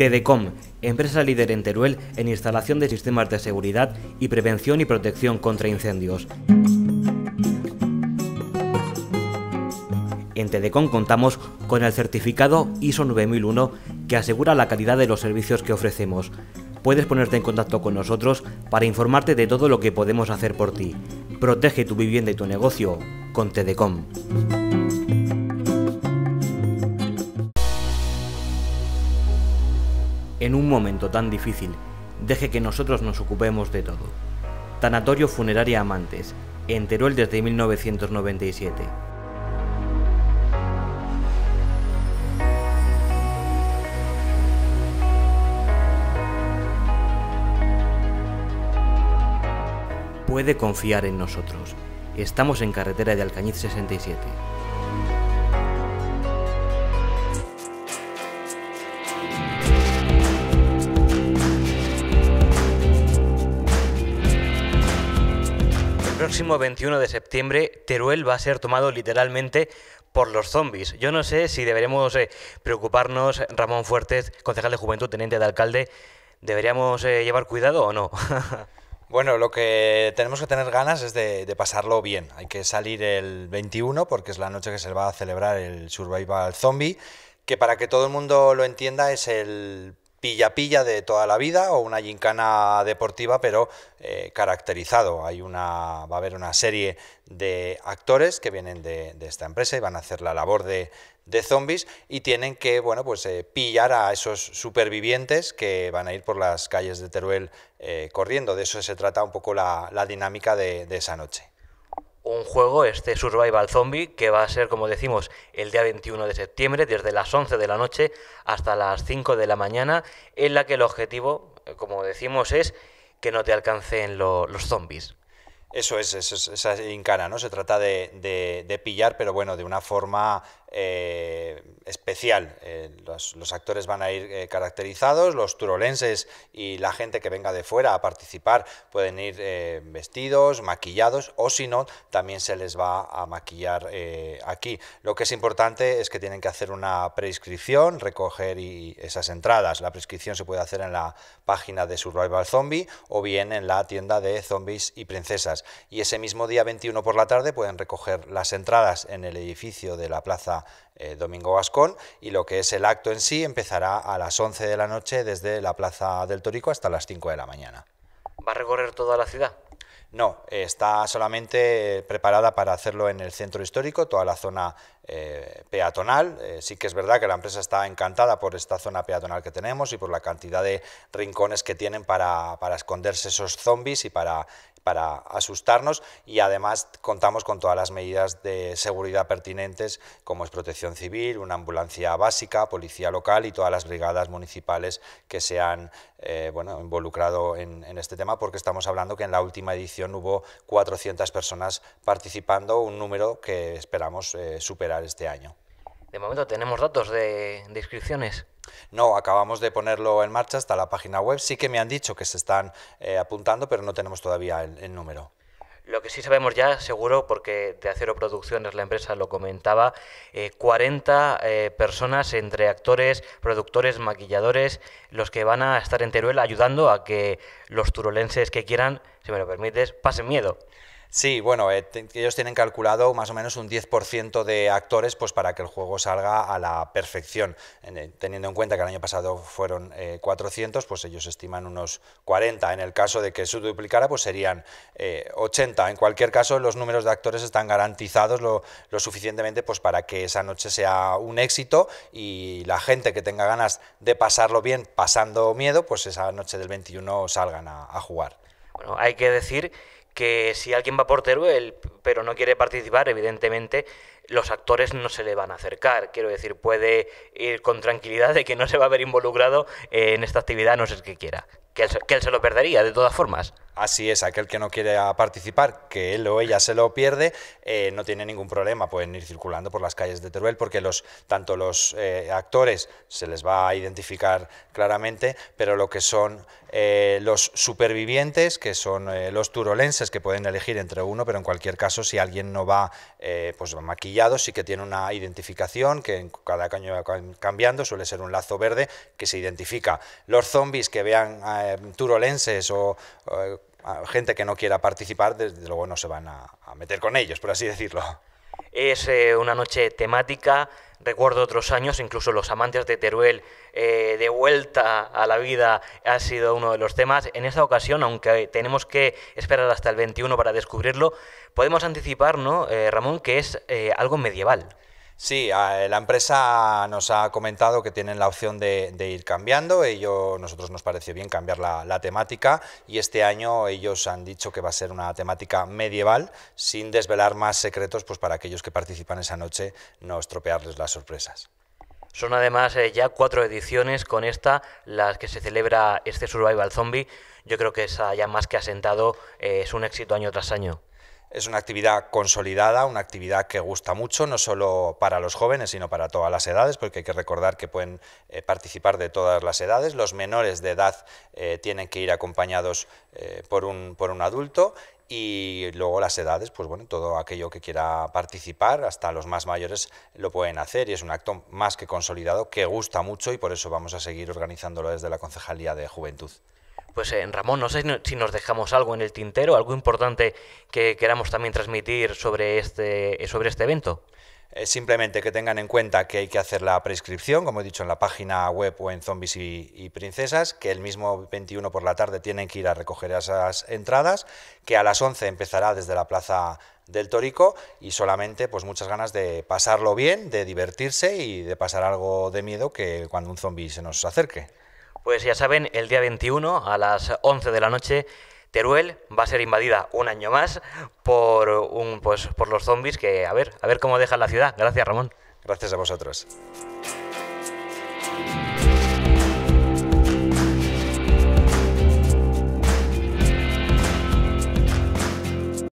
TEDECOM, empresa líder en Teruel en instalación de sistemas de seguridad y prevención y protección contra incendios. En TEDECOM contamos con el certificado ISO 9001 que asegura la calidad de los servicios que ofrecemos. Puedes ponerte en contacto con nosotros para informarte de todo lo que podemos hacer por ti. Protege tu vivienda y tu negocio con TEDECOM. en un momento tan difícil, deje que nosotros nos ocupemos de todo. Tanatorio Funeraria Amantes, enteró Teruel desde 1997. Puede confiar en nosotros. Estamos en carretera de Alcañiz 67. El próximo 21 de septiembre, Teruel va a ser tomado literalmente por los zombies. Yo no sé si deberemos eh, preocuparnos, Ramón Fuertes, concejal de Juventud, teniente de alcalde, ¿deberíamos eh, llevar cuidado o no? Bueno, lo que tenemos que tener ganas es de, pasarlo bien. Hay que salir el 21 porque es la noche que se va a celebrar el Survival Zombie, que para que todo el mundo lo entienda es el pilla-pilla de toda la vida o una gincana deportiva, pero eh, caracterizado. Hay una, va a haber una serie de actores que vienen de, esta empresa y van a hacer la labor de, zombies y tienen que bueno, pues, eh, pillar a esos supervivientes que van a ir por las calles de Teruel eh, corriendo. De eso se trata un poco la, dinámica de esa noche un juego, este Survival Zombie, que va a ser, como decimos, el día 21 de septiembre, desde las 11 de la noche hasta las 5 de la mañana, en la que el objetivo, eh, como decimos, es que no te alcancen los zombies. Eso es, eso es, esa incana, ¿no? Se trata de, pillar, pero bueno, de una forma eh, especial. Eh, los, actores van a ir eh, caracterizados, los turolenses y la gente que venga de fuera a participar pueden ir eh, vestidos, maquillados o si no, también se les va a maquillar aquí. Lo que es importante es que tienen que hacer una prescripción, recoger esas entradas. La prescripción se puede hacer en la página de Survival Zombie o bien en la tienda de zombies y princesas. Y ese mismo día 21 por la tarde pueden recoger las entradas en el edificio de la Plaza eh, Domingo Gascón y lo que es el acto en sí empezará a las 11 de la noche desde la Plaza del Torico hasta las 5 de la mañana. ¿Va a recorrer toda la ciudad? No, está solamente eh, preparada para hacerlo en el centro histórico, toda la zona eh, peatonal. sí que es verdad que la empresa está encantada por esta zona peatonal que tenemos y por la cantidad de rincones que tienen para, para esconderse esos zombies y para para asustarnos y además contamos con todas las medidas de seguridad pertinentes como es protección civil, una ambulancia básica, policía local y todas las brigadas municipales que se han eh, involucrado en, este tema porque estamos hablando que en la última edición hubo 400 personas participando, un número que esperamos eh, superar este año. De momento tenemos datos de, inscripciones. No, acabamos de ponerlo en marcha hasta la página web. Sí que me han dicho que se están eh, apuntando, pero no tenemos todavía el, número. Lo que sí sabemos ya, seguro, porque de Acero Producciones, la empresa lo comentaba, 40 eh, eh, personas entre actores, productores, maquilladores, los que van a estar en Teruel ayudando a que los turolenses que quieran, si me lo permites, pasen miedo. Sí, bueno, eh, ellos tienen calculado más o menos un 10% de actores pues, para que el juego salga a la perfección. Eh, teniendo en cuenta que el año pasado fueron 400, eh, pues ellos estiman unos 40. En el caso de que se duplicara, pues serían 80. En cualquier caso, los números de actores están garantizados lo, suficientemente pues, para que esa noche sea un éxito y la gente que tenga ganas de pasarlo bien, pasando miedo, pues esa noche del 21 salgan a, a jugar. Bueno, hay que decir que si alguien va por Teruel pero no quiere participar, evidentemente los actores no se le van a acercar. Quiero decir, puede ir con tranquilidad de que no se va a ver involucrado en esta actividad, no sé que quiera. Que él, se lo perdería de todas formas. Así es, aquel que no quiere participar, que él o ella se lo pierde, eh, no tiene ningún problema, pueden ir circulando por las calles de Teruel porque los, tanto los eh, actores se les va a identificar claramente, pero lo que son eh, los supervivientes, que son los turolenses que pueden elegir entre uno, pero en cualquier caso si alguien no va pues maquillado, sí que tiene una identificación que cada año va cambiando, suele ser un lazo verde que se identifica. Los zombies que vean... Eh, turolenses o eh, gente que no quiera participar, desde luego no se van a, meter con ellos, por así decirlo. Es eh, una noche temática. Recuerdo otros años, incluso los amantes de Teruel, de vuelta a la vida, ha sido uno de los temas. En esta ocasión, aunque tenemos que esperar hasta el 21 para descubrirlo, podemos anticipar, ¿no, Ramón, que es algo medieval. Sí, la empresa nos ha comentado que tienen la opción de, ir cambiando. Ello, nosotros nos pareció bien cambiar la, temática y este año ellos han dicho que va a ser una temática medieval, sin desvelar más secretos, pues para aquellos que participan esa noche no estropearles las sorpresas. Son además eh, ya cuatro ediciones con esta, las que se celebra este Survival Zombie. Yo creo que es ya más que asentado, eh, es un éxito año tras año. Es una actividad consolidada, una actividad que gusta mucho, no solo para los jóvenes, sino para todas las edades, porque hay que recordar que pueden eh, participar de todas las edades. Los menores de edad eh, tienen que ir acompañados eh, por, un, por un adulto y luego las edades, pues bueno, todo aquello que quiera participar, hasta los más mayores lo pueden hacer y es un acto más que consolidado que gusta mucho y por eso vamos a seguir organizándolo desde la Concejalía de Juventud. Pues eh, Ramón, no sé si nos dejamos algo en el tintero, algo importante que queramos también transmitir sobre este, eh, sobre este evento. Simplemente que tengan en cuenta que hay que hacer la prescripción, como he dicho, en la página web o en Zombies y, Princesas, que el mismo 21 por la tarde tienen que ir a recoger esas entradas, que a las 11 empezará desde la Plaza del Torico y solamente pues muchas ganas de pasarlo bien, de divertirse y de pasar algo de miedo que cuando un zombi se nos acerque. Pues ya saben, el día 21 a las 11 de la noche Teruel va a ser invadida un año más por, un, pues, por los zombies que, a ver, a ver cómo dejan la ciudad. Gracias, Ramón. Gracias a vosotros.